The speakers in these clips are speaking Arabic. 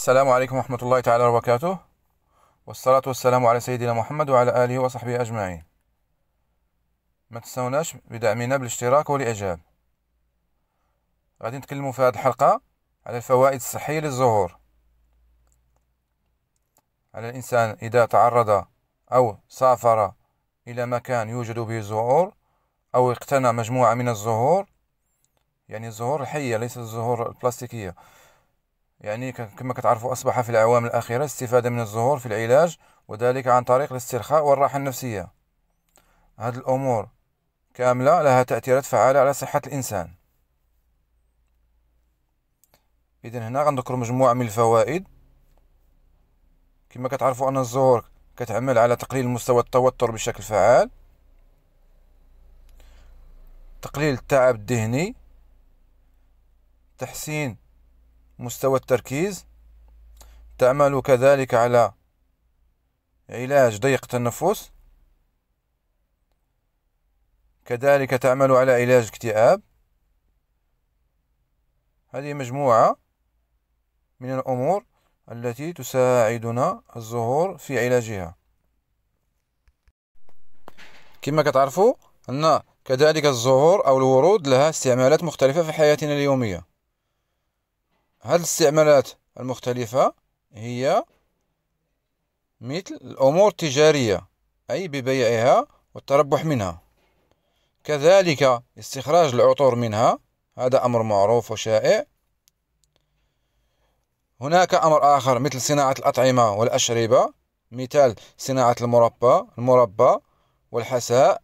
السلام عليكم ورحمة الله تعالى وبركاته والصلاة والسلام على سيدنا محمد وعلى آله وصحبه أجمعين ما تنسوناش بدعمنا بالاشتراك والإعجاب غادي نتكلموا في هذه الحلقة على الفوائد الصحية للزهور على الإنسان إذا تعرض أو سافر إلى مكان يوجد به زهور أو اقتنى مجموعة من الزهور يعني الزهور الحية ليس الزهور البلاستيكية يعني كما كتعرفوا أصبح في الأعوام الأخيرة الاستفادة من الزهور في العلاج وذلك عن طريق الاسترخاء والراحة النفسية هذه الأمور كاملة لها تأثيرات فعالة على صحة الإنسان إذا هنا غنذكر مجموعة من الفوائد كما كتعرفوا أن الزهور كتعمل على تقليل مستوى التوتر بشكل فعال تقليل التعب الذهني تحسين مستوى التركيز تعمل كذلك على علاج ضيق التنفس كذلك تعمل على علاج الاكتئاب هذه مجموعة من الأمور التي تساعدنا الزهور في علاجها كما كتعرفوا أن كذلك الزهور أو الورود لها استعمالات مختلفة في حياتنا اليومية هذه الاستعمالات المختلفة هي مثل الأمور التجارية أي ببيعها والتربح منها كذلك استخراج العطور منها هذا أمر معروف وشائع هناك أمر آخر مثل صناعة الأطعمة والأشربة مثال صناعة المربى المربى والحساء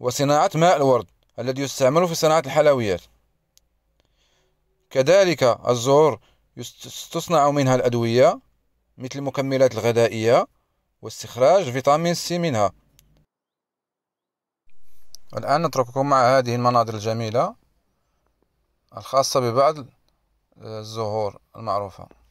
وصناعة ماء الورد الذي يستعمل في صناعة الحلويات كذلك الزهور تصنع منها الأدوية مثل المكملات الغذائية واستخراج فيتامين سي منها الآن نترككم مع هذه المناظر الجميلة الخاصة ببعض آه، الزهور المعروفة